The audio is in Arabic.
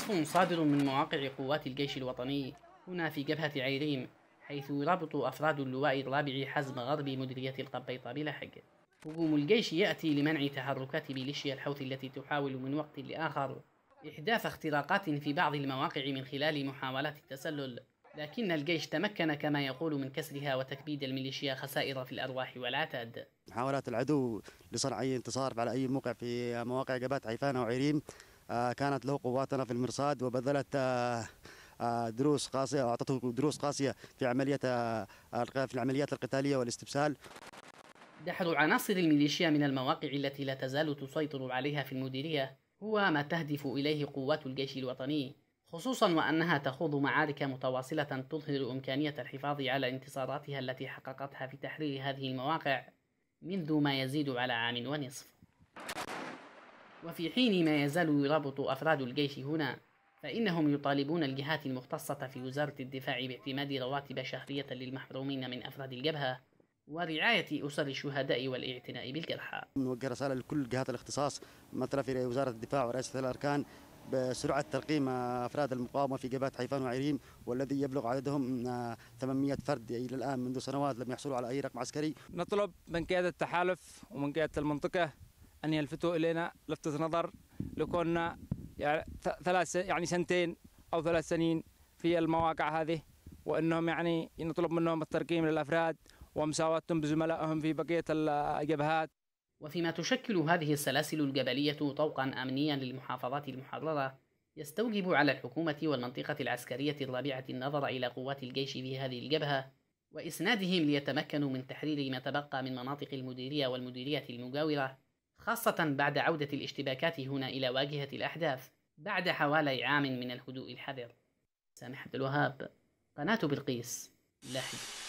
وصف صادر من مواقع قوات الجيش الوطني هنا في جبهة عيريم حيث يرابط أفراد اللواء الرابع حزم غرب مديرية القبيطة بلحق هجوم الجيش يأتي لمنع تحركات ميليشيا الحوثي التي تحاول من وقت لآخر إحداث اختراقات في بعض المواقع من خلال محاولات التسلل لكن الجيش تمكن كما يقول من كسرها وتكبيد الميليشيا خسائر في الأرواح والعتاد محاولات العدو لصنع أي انتصار على أي موقع في مواقع جبهة أو عيريم آه، كانت له قواتنا في المرصاد وبذلت آه، آه، دروس قاسيه واعطته دروس قاسيه في عمليه في العمليات القتاليه والاستبسال دحر عناصر الميليشيا من المواقع التي لا تزال تسيطر عليها في المديريه هو ما تهدف اليه قوات الجيش الوطني خصوصا وانها تخوض معارك متواصله تظهر امكانيه الحفاظ على انتصاراتها التي حققتها في تحرير هذه المواقع منذ ما يزيد على عام ونصف وفي حين ما يزال يرابط أفراد الجيش هنا فإنهم يطالبون الجهات المختصة في وزارة الدفاع باعتماد رواتب شهرية للمحرومين من أفراد الجبهة ورعاية أسر الشهداء والاعتناء بالجرحى. نوجه رسالة لكل جهات الاختصاص مثلا في وزارة الدفاع ورئاسة الأركان بسرعة ترقيم أفراد المقاومة في جبهة حيفان وعريم والذي يبلغ عددهم 800 فرد إلى الآن منذ سنوات لم يحصلوا على أي رقم عسكري. نطلب من قيادة التحالف ومن قيادة المنطقة ان يلفتوا الينا لفته نظر لكوننا يعني ثلاث يعني سنتين او ثلاث سنين في المواقع هذه وانهم يعني نطلب منهم الترقيم للافراد ومساواتهم بزملائهم في بقيه الجبهات. وفيما تشكل هذه السلاسل الجبليه طوقا امنيا للمحافظات المحرره يستوجب على الحكومه والمنطقه العسكريه الرابعه النظر الى قوات الجيش في هذه الجبهه واسنادهم ليتمكنوا من تحرير ما تبقى من مناطق المديريه والمديريه المجاوره خاصة بعد عودة الاشتباكات هنا إلى واجهة الأحداث بعد حوالي عام من الهدوء الحذر سامح عبد الوهاب قناة بلقيس لاحق